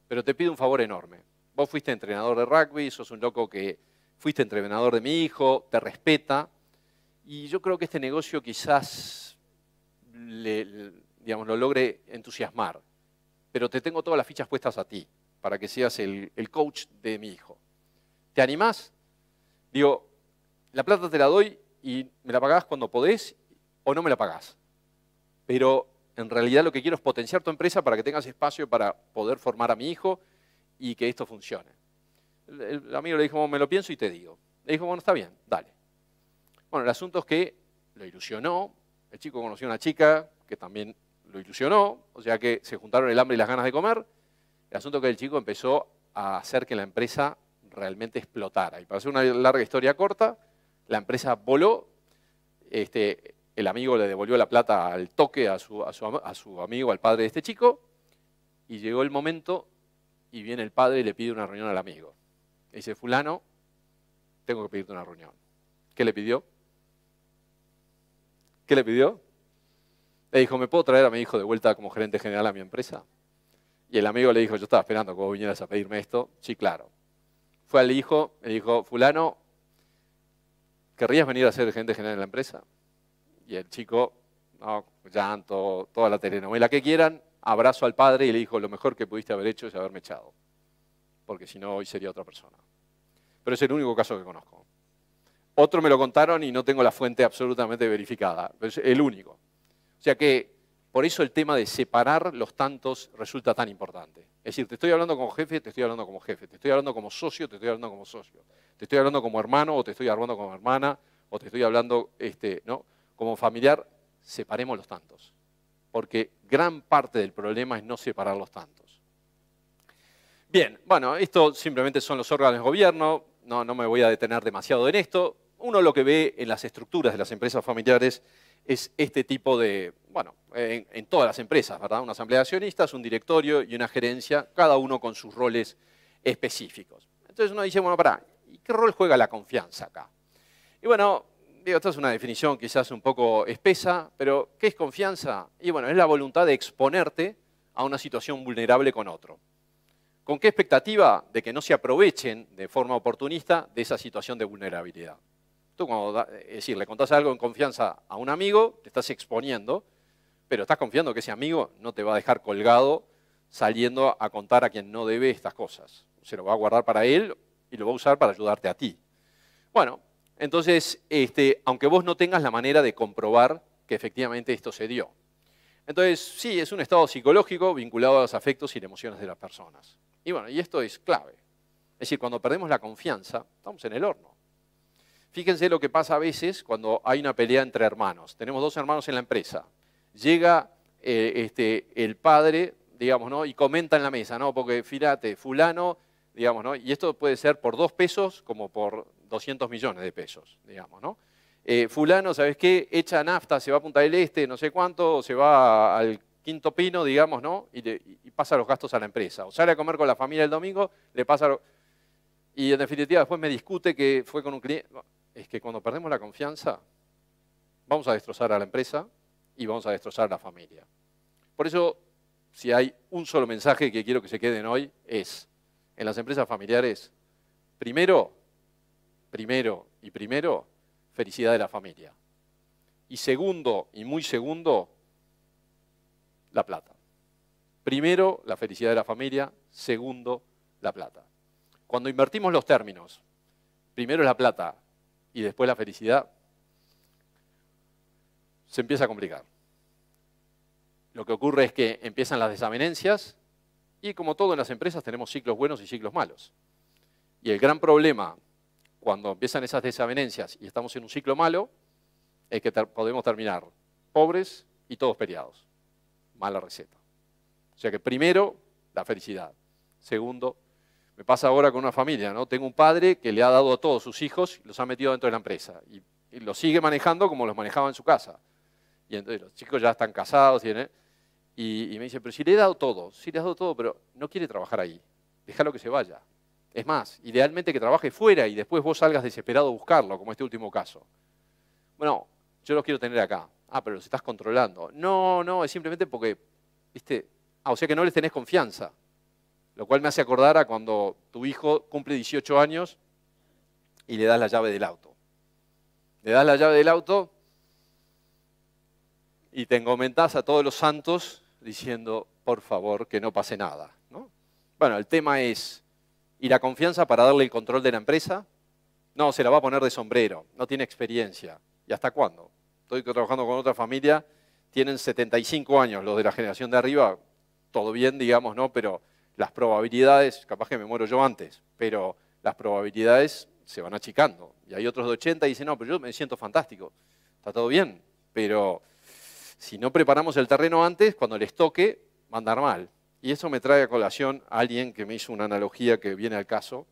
Pero te pido un favor enorme. Vos fuiste entrenador de rugby, sos un loco que fuiste entrenador de mi hijo, te respeta. Y yo creo que este negocio quizás digamos, lo logre entusiasmar. Pero te tengo todas las fichas puestas a ti para que seas el, el coach de mi hijo. ¿Te animás? Digo, la plata te la doy y me la pagás cuando podés o no me la pagás. Pero en realidad lo que quiero es potenciar tu empresa para que tengas espacio para poder formar a mi hijo y que esto funcione. El amigo le dijo, me lo pienso y te digo. Le dijo, bueno, está bien, dale. Bueno, el asunto es que lo ilusionó, el chico conoció a una chica que también lo ilusionó, o sea que se juntaron el hambre y las ganas de comer. El asunto es que el chico empezó a hacer que la empresa realmente explotara. Y para hacer una larga historia corta, la empresa voló, este, el amigo le devolvió la plata al toque a su amigo, al padre de este chico, y llegó el momento y viene el padre y le pide una reunión al amigo. Y dice, fulano, tengo que pedirte una reunión. ¿Qué le pidió? ¿Qué le pidió? Le dijo, ¿me puedo traer a mi hijo de vuelta como gerente general a mi empresa? Y el amigo le dijo, yo estaba esperando que vos vinieras a pedirme esto. Sí, claro. Fue al hijo, le dijo, fulano, ¿querrías venir a ser gerente general en la empresa? Y el chico, no, llanto, toda la telenovela que quieran, abrazo al padre y le dijo, lo mejor que pudiste haber hecho es haberme echado porque si no hoy sería otra persona. Pero es el único caso que conozco. Otro me lo contaron y no tengo la fuente absolutamente verificada, pero es el único. O sea que por eso el tema de separar los tantos resulta tan importante. Es decir, te estoy hablando como jefe, te estoy hablando como jefe, te estoy hablando como socio, te estoy hablando como socio, te estoy hablando como hermano o te estoy hablando como hermana o te estoy hablando este, ¿no? como familiar, separemos los tantos. Porque gran parte del problema es no separar los tantos. Bien, bueno, esto simplemente son los órganos de gobierno, no, no me voy a detener demasiado en esto. Uno lo que ve en las estructuras de las empresas familiares es este tipo de, bueno, en, en, todas las empresas, ¿verdad? Una asamblea de accionistas, un directorio y una gerencia, cada uno con sus roles específicos. Entonces uno dice, bueno, pará, ¿y qué rol juega la confianza acá? Y bueno, digo, esta es una definición quizás un poco espesa, pero ¿qué es confianza? Y bueno, es la voluntad de exponerte a una situación vulnerable con otro. ¿Con qué expectativa de que no se aprovechen de forma oportunista de esa situación de vulnerabilidad? Tú, cuando eh, es decir, le contás algo en confianza a un amigo, te estás exponiendo, pero estás confiando que ese amigo no te va a dejar colgado saliendo a contar a quien no debe estas cosas. Se lo va a guardar para él y lo va a usar para ayudarte a ti. Bueno, entonces, este, aunque vos no tengas la manera de comprobar que efectivamente esto se dio. Entonces, sí, es un estado psicológico vinculado a los afectos y las emociones de las personas. Y bueno, y esto es clave. Es decir, cuando perdemos la confianza, estamos en el horno. Fíjense lo que pasa a veces cuando hay una pelea entre hermanos. Tenemos dos hermanos en la empresa. Llega eh, este, el padre, digamos, ¿no? Y comenta en la mesa, ¿no? Porque fíjate, fulano, digamos, ¿no? Y esto puede ser por dos pesos como por 200 millones de pesos, digamos, ¿no? Eh, fulano, ¿sabes qué? Echa nafta, se va a Punta del Este, no sé cuánto, se va al quinto pino, digamos, ¿no? Y, pasa los gastos a la empresa. O sale a comer con la familia el domingo, le pasa... Y en definitiva después me discute que fue con un cliente. Es que cuando perdemos la confianza, vamos a destrozar a la empresa y vamos a destrozar a la familia. Por eso, si hay un solo mensaje que quiero que se queden hoy, es, en las empresas familiares, primero, primero y primero, felicidad de la familia. Y segundo, y muy segundo, la plata. Primero, la felicidad de la familia. Segundo, la plata. Cuando invertimos los términos, primero la plata y después la felicidad, se empieza a complicar. Lo que ocurre es que empiezan las desavenencias y como todo en las empresas tenemos ciclos buenos y ciclos malos. Y el gran problema cuando empiezan esas desavenencias y estamos en un ciclo malo es que podemos terminar pobres y todos peleados mala receta. O sea que primero, la felicidad. Segundo, me pasa ahora con una familia, ¿no? Tengo un padre que le ha dado a todos sus hijos y los ha metido dentro de la empresa. Y, los sigue manejando como los manejaba en su casa. Y entonces los chicos ya están casados, Y, me dice, pero si le he dado todo, si le has dado todo, pero no quiere trabajar ahí. Déjalo que se vaya. Es más, idealmente que trabaje fuera y después vos salgas desesperado a buscarlo, como este último caso. Bueno, yo los quiero tener acá. Ah, pero los estás controlando. No, no, es simplemente porque, viste, ah, o sea que no les tenés confianza. Lo cual me hace acordar a cuando tu hijo cumple 18 años y le das la llave del auto. Le das la llave del auto y te engomentás a todos los santos diciendo, por favor, que no pase nada. Bueno, el tema es, ¿y la confianza para darle el control de la empresa? No, se la va a poner de sombrero, no tiene experiencia. ¿Y hasta cuándo? estoy trabajando con otra familia, tienen 75 años los de la generación de arriba, todo bien, digamos, ¿no? Pero las probabilidades, capaz que me muero yo antes, pero las probabilidades se van achicando. Y hay otros de 80 y dicen, no, pero yo me siento fantástico, está todo bien, pero si no preparamos el terreno antes, cuando les toque, va a andar mal. Y eso me trae a colación a alguien que me hizo una analogía que viene al caso,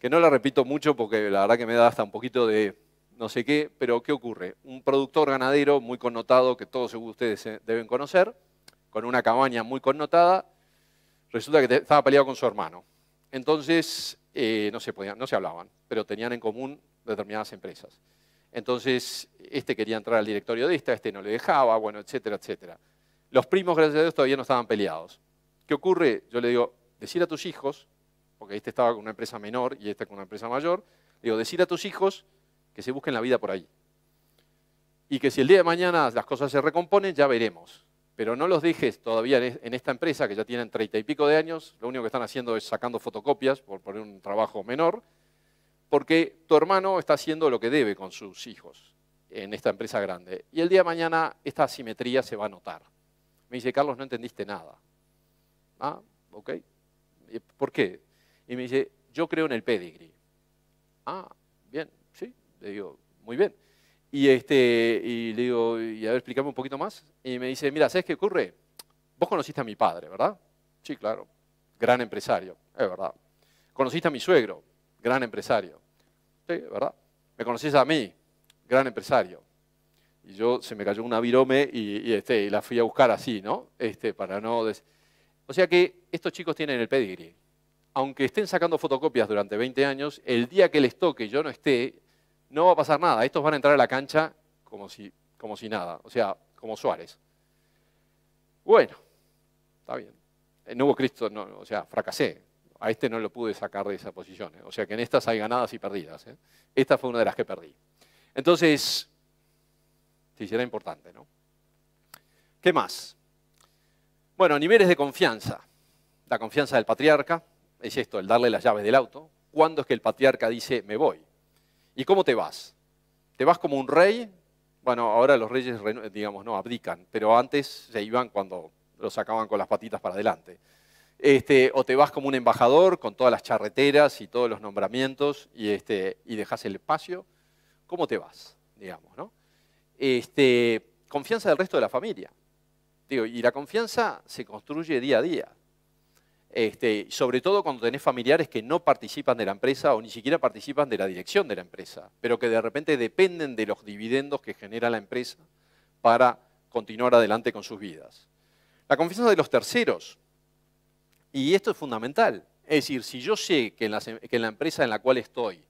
que no la repito mucho porque la verdad que me da hasta un poquito de no sé qué, pero ¿qué ocurre? Un productor ganadero muy connotado, que todos ustedes eh, deben conocer, con una cabaña muy connotada, resulta que estaba peleado con su hermano. Entonces, eh, no, se no se hablaban, pero tenían en común determinadas empresas. Entonces, este quería entrar al directorio de esta, este no le dejaba, bueno, etcétera, etcétera. Los primos, gracias a Dios, todavía no estaban peleados. ¿Qué ocurre? Yo le digo, decir a tus hijos, porque este estaba con una empresa menor y este con una empresa mayor, digo, decir a tus hijos que se busquen la vida por ahí. Y que si el día de mañana las cosas se recomponen, ya veremos. Pero no los dejes todavía en esta empresa, que ya tienen treinta y pico de años, lo único que están haciendo es sacando fotocopias, por poner un trabajo menor, porque tu hermano está haciendo lo que debe con sus hijos en esta empresa grande. Y el día de mañana esta asimetría se va a notar. Me dice, Carlos, no entendiste nada. Ah, ok. ¿Por qué? Y me dice, yo creo en el pedigree. Ah, le digo, muy bien. Y, este, y le digo, y a ver, explícame un poquito más. Y me dice, mira, ¿sabes qué ocurre? Vos conociste a mi padre, ¿verdad? Sí, claro. Gran empresario, es verdad. Conociste a mi suegro, gran empresario. Sí, es verdad. Me conociste a mí, gran empresario. Y yo se me cayó una virome y, este, la fui a buscar así, ¿no? Este, para no O sea que estos chicos tienen el pedigree. Aunque estén sacando fotocopias durante 20 años, el día que les toque yo no esté, no va a pasar nada. Estos van a entrar a la cancha como si, como si nada, o sea, como Suárez. Bueno, está bien. Eh, no hubo Cristo, no, o sea, fracasé. A este no lo pude sacar de esa posición. O sea que en estas hay ganadas y perdidas. ¿eh? Esta fue una de las que perdí. Entonces, sí, será importante, ¿no? ¿Qué más? Bueno, niveles de confianza. La confianza del patriarca es esto, el darle las llaves del auto. ¿Cuándo es que el patriarca dice me voy? ¿Y cómo te vas? ¿Te vas como un rey? Bueno, ahora los reyes, digamos, no abdican, pero antes se iban cuando los sacaban con las patitas para adelante. Este, o te vas como un embajador con todas las charreteras y todos los nombramientos y, este, y dejas el espacio. ¿Cómo te vas? Digamos, ¿no? Este, confianza del resto de la familia. y la confianza se construye día a día. Este, sobre todo cuando tenés familiares que no participan de la empresa o ni siquiera participan de la dirección de la empresa, pero que de repente dependen de los dividendos que genera la empresa para continuar adelante con sus vidas. La confianza de los terceros, y esto es fundamental, es decir, si yo sé que en em, la, empresa en la cual estoy,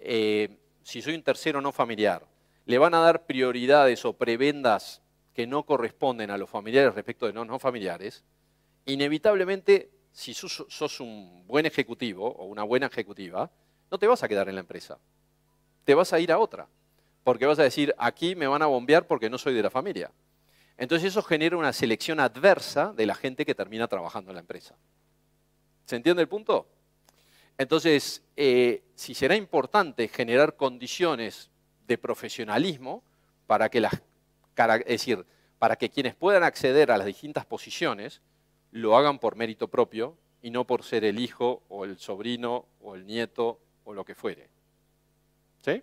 eh, si soy un tercero no familiar, le van a dar prioridades o prebendas que no corresponden a los familiares respecto de no familiares, inevitablemente si sos un buen ejecutivo o una buena ejecutiva, no te vas a quedar en la empresa. Te vas a ir a otra. Porque vas a decir, aquí me van a bombear porque no soy de la familia. Entonces eso genera una selección adversa de la gente que termina trabajando en la empresa. ¿Se entiende el punto? Entonces, eh, si será importante generar condiciones de profesionalismo para que las, decir, para que quienes puedan acceder a las distintas posiciones lo hagan por mérito propio y no por ser el hijo o el sobrino o el nieto o lo que fuere. ¿Sí?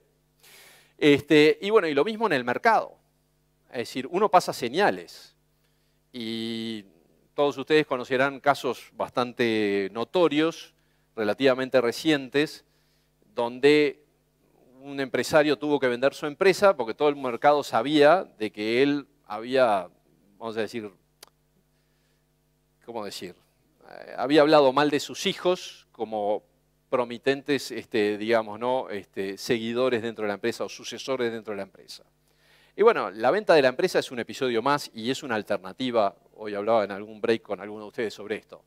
Este, y bueno, y lo mismo en el mercado. Es decir, uno pasa señales y todos ustedes conocerán casos bastante notorios, relativamente recientes, donde un empresario tuvo que vender su empresa porque todo el mercado sabía de que él había, vamos a decir, ¿cómo decir? Eh, había hablado mal de sus hijos como promitentes, este, digamos, ¿no? Este, seguidores dentro de la empresa o sucesores dentro de la empresa. Y bueno, la venta de la empresa es un episodio más y es una alternativa. Hoy hablaba en algún break con alguno de ustedes sobre esto.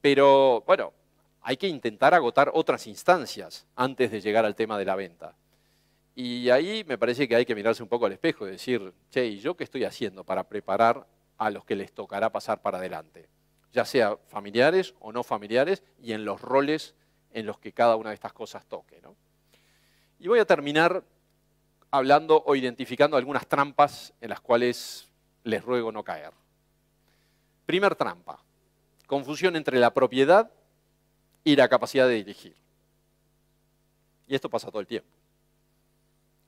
Pero bueno, hay que intentar agotar otras instancias antes de llegar al tema de la venta. Y ahí me parece que hay que mirarse un poco al espejo y decir, che, ¿y yo qué estoy haciendo para preparar a los que les tocará pasar para adelante, ya sea familiares o no familiares y en los roles en los que cada una de estas cosas toque. Y voy a terminar hablando o identificando algunas trampas en las cuales les ruego no caer. Primer trampa, confusión entre la propiedad y la capacidad de dirigir. Y esto pasa todo el tiempo.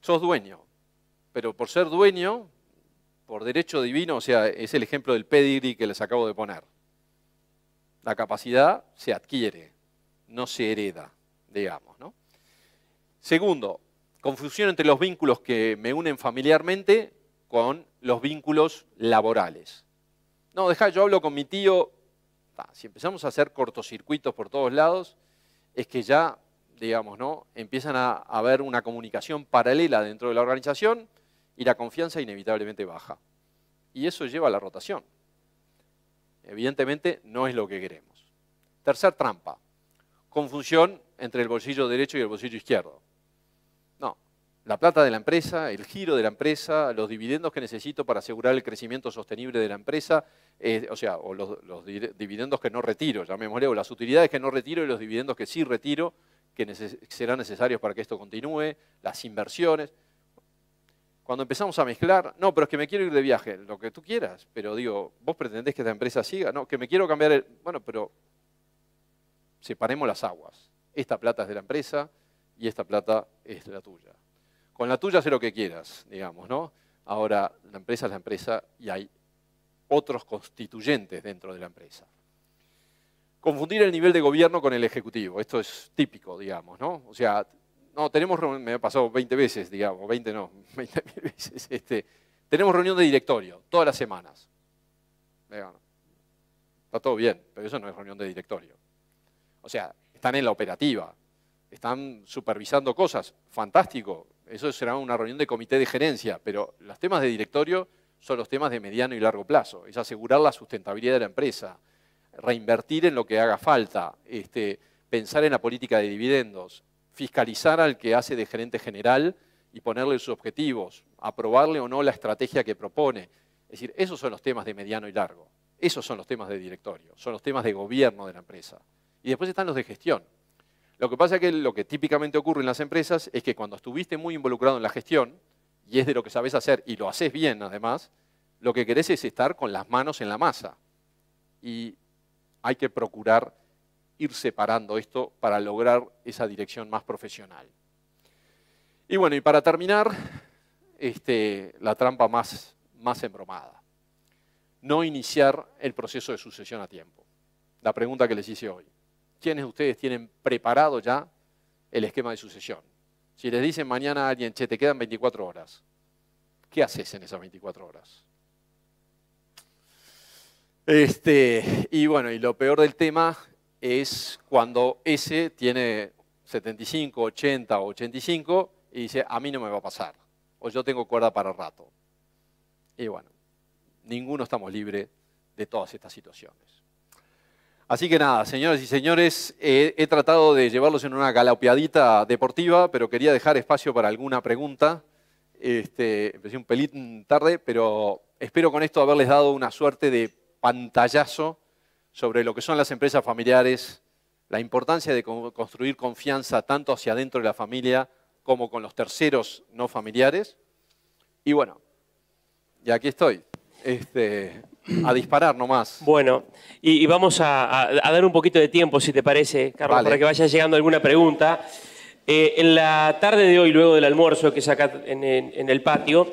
Sos dueño, pero por ser dueño por derecho divino, o sea, es el ejemplo del pedigree que les acabo de poner. La capacidad se adquiere, no se hereda, digamos. ¿no? Segundo, confusión entre los vínculos que me unen familiarmente con los vínculos laborales. No, deja, yo hablo con mi tío. si empezamos a hacer cortocircuitos por todos lados, es que ya, digamos, ¿no? Empiezan a haber una comunicación paralela dentro de la organización y la confianza inevitablemente baja. Y eso lleva a la rotación. Evidentemente no es lo que queremos. Tercer trampa, confusión entre el bolsillo derecho y el bolsillo izquierdo. No, la plata de la empresa, el giro de la empresa, los dividendos que necesito para asegurar el crecimiento sostenible de la empresa, o sea, o los, dividendos que no retiro, llamémosle, o las utilidades que no retiro y los dividendos que sí retiro, que serán necesarios para que esto continúe, las inversiones. Cuando empezamos a mezclar, no, pero es que me quiero ir de viaje, lo que tú quieras, pero digo, vos pretendés que esta empresa siga, no, que me quiero cambiar el... Bueno, pero separemos las aguas. Esta plata es de la empresa y esta plata es la tuya. Con la tuya sé lo que quieras, digamos, ¿no? Ahora, la empresa es la empresa y hay otros constituyentes dentro de la empresa. Confundir el nivel de gobierno con el ejecutivo, esto es típico, digamos, ¿no? O sea, no, tenemos reunión, me pasado 20 veces, digamos, 20 no, 20 mil veces. Este, tenemos reunión de directorio todas las semanas. está todo bien, pero eso no es reunión de directorio. O sea, están en la operativa, están supervisando cosas, fantástico. Eso será una reunión de comité de gerencia, pero los temas de directorio son los temas de mediano y largo plazo. Es asegurar la sustentabilidad de la empresa, reinvertir en lo que haga falta, este, pensar en la política de dividendos, fiscalizar al que hace de gerente general y ponerle sus objetivos, aprobarle o no la estrategia que propone. Es decir, esos son los temas de mediano y largo. Esos son los temas de directorio, son los temas de gobierno de la empresa. Y después están los de gestión. Lo que pasa es que lo que típicamente ocurre en las empresas es que cuando estuviste muy involucrado en la gestión, y es de lo que sabes hacer y lo haces bien además, lo que querés es estar con las manos en la masa. Y hay que procurar ir separando esto para lograr esa dirección más profesional. Y bueno, y para terminar, este, la trampa más, más embromada. No iniciar el proceso de sucesión a tiempo. La pregunta que les hice hoy. ¿Quiénes de ustedes tienen preparado ya el esquema de sucesión? Si les dicen mañana a alguien, che, te quedan 24 horas, ¿qué haces en esas 24 horas? Este, y bueno, y lo peor del tema es cuando ese tiene 75, 80 o 85 y dice, a mí no me va a pasar, o yo tengo cuerda para rato. Y bueno, ninguno estamos libres de todas estas situaciones. Así que nada, señores y señores, eh, he tratado de llevarlos en una galopeadita deportiva, pero quería dejar espacio para alguna pregunta. Este, empecé un pelín tarde, pero espero con esto haberles dado una suerte de pantallazo sobre lo que son las empresas familiares, la importancia de construir confianza tanto hacia adentro de la familia como con los terceros no familiares. Y bueno, ya aquí estoy, este, a
disparar nomás. Bueno, y, vamos a, dar un poquito de tiempo, si te parece, Carlos, para que vaya llegando alguna pregunta. Eh, en la tarde de hoy, luego del almuerzo que saca en, en el patio,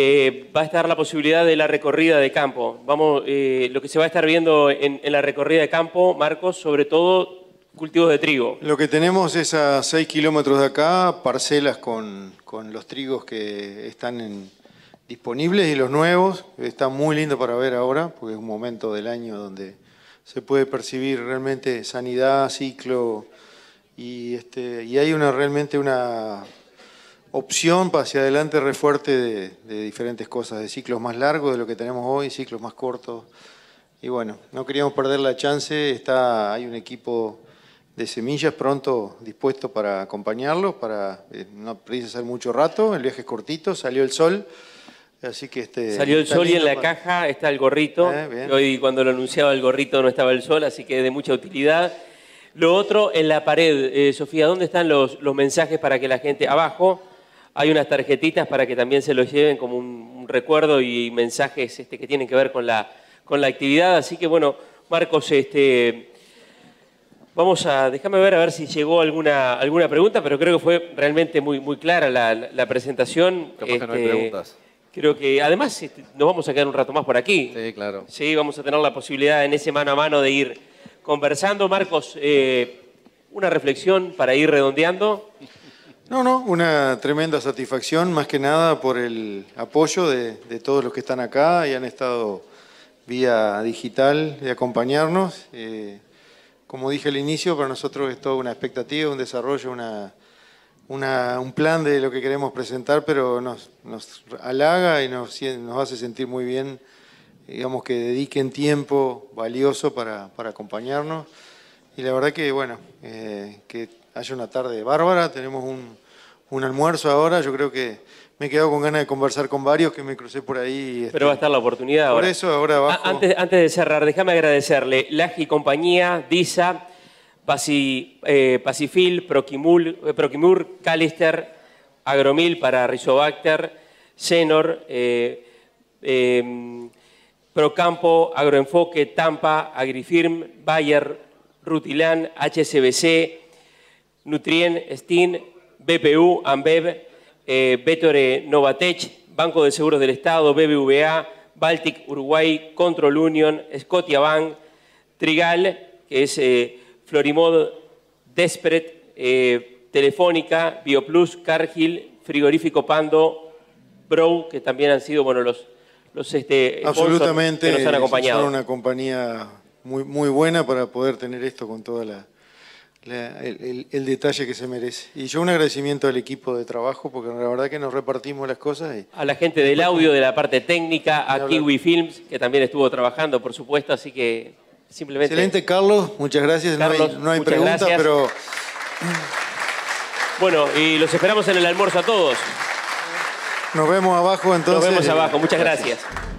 eh, va a estar la posibilidad de la recorrida de campo. Vamos, eh, lo que se va a estar viendo en, la recorrida de campo, Marcos, sobre todo cultivos de trigo.
Lo que tenemos es a 6 kilómetros de acá, parcelas con, los trigos que están disponibles y los nuevos. Está muy lindo para ver ahora, porque es un momento del año donde se puede percibir realmente sanidad, ciclo, y, este, y hay una, realmente una opción para hacia adelante refuerte de, diferentes cosas, de ciclos más largos de lo que tenemos hoy, ciclos más cortos. Y bueno, no queríamos perder la chance, está, hay un equipo de semillas pronto dispuesto para acompañarlos, para eh, no precisar mucho rato, el viaje es cortito, salió el sol, así que este... Salió el sol y en la
caja está el gorrito, eh, hoy cuando lo anunciaba el gorrito no estaba el sol, así que de mucha utilidad. Lo otro, en la pared, eh, Sofía, ¿dónde están los mensajes para que la gente abajo hay unas tarjetitas para que también se los lleven como un, recuerdo y mensajes este, que tienen que ver con la, con la actividad. Así que bueno, Marcos, este, vamos a, déjame ver a ver si llegó alguna, alguna pregunta, pero creo que fue realmente muy, muy clara la, presentación. Este, creo que además nos vamos a quedar un rato más por aquí. Sí, claro. Sí, vamos a tener la posibilidad en ese mano a mano de ir conversando. Marcos, eh, una reflexión para ir redondeando.
No, no, una tremenda satisfacción, más que nada por el apoyo de, todos los que están acá y han estado vía digital de acompañarnos. Eh, como dije al inicio, para nosotros es toda una expectativa, un desarrollo, una, un plan de lo que queremos presentar, pero nos, halaga y nos, nos, hace sentir muy bien, digamos, que dediquen tiempo valioso para, acompañarnos. Y la verdad que, bueno, eh, que hay una tarde bárbara, tenemos un, almuerzo ahora, yo creo que me he quedado con ganas de conversar con varios que me crucé por ahí. Pero va a estar
la oportunidad ahora. Por eso ahora ah, Antes, antes de cerrar, déjame agradecerle Laji Compañía, DISA, Paci, eh, Pacifil, Proquimul, eh, Calister, Agromil para Rizobacter, Senor, eh, em, Procampo, Agroenfoque, Tampa, Agrifirm, Bayer, Rutilan, HSBC, Nutrien, STIN, BPU, AMBEV, eh, Vetore Novatech, Banco de Seguros del Estado, BBVA, Baltic Uruguay, Control Union, Bank, Trigal, que es eh, Florimod Despret, eh, Telefónica, Bioplus, Cargill, Frigorífico Pando, bro que también han sido bueno, los, los este, Absolutamente, que nos han eh, acompañado. una
compañía muy, muy buena para poder tener esto con toda la el, detalle que se merece. Y yo un agradecimiento al equipo de trabajo, porque la verdad que nos
repartimos las cosas. A la gente del audio, de la parte técnica, a Kiwi Films, que también estuvo trabajando, por supuesto, así que simplemente... Excelente,
Carlos, muchas gracias. no hay, preguntas, pero...
Bueno, y los esperamos en el almuerzo a todos.
Nos vemos abajo entonces. Nos vemos abajo, muchas gracias.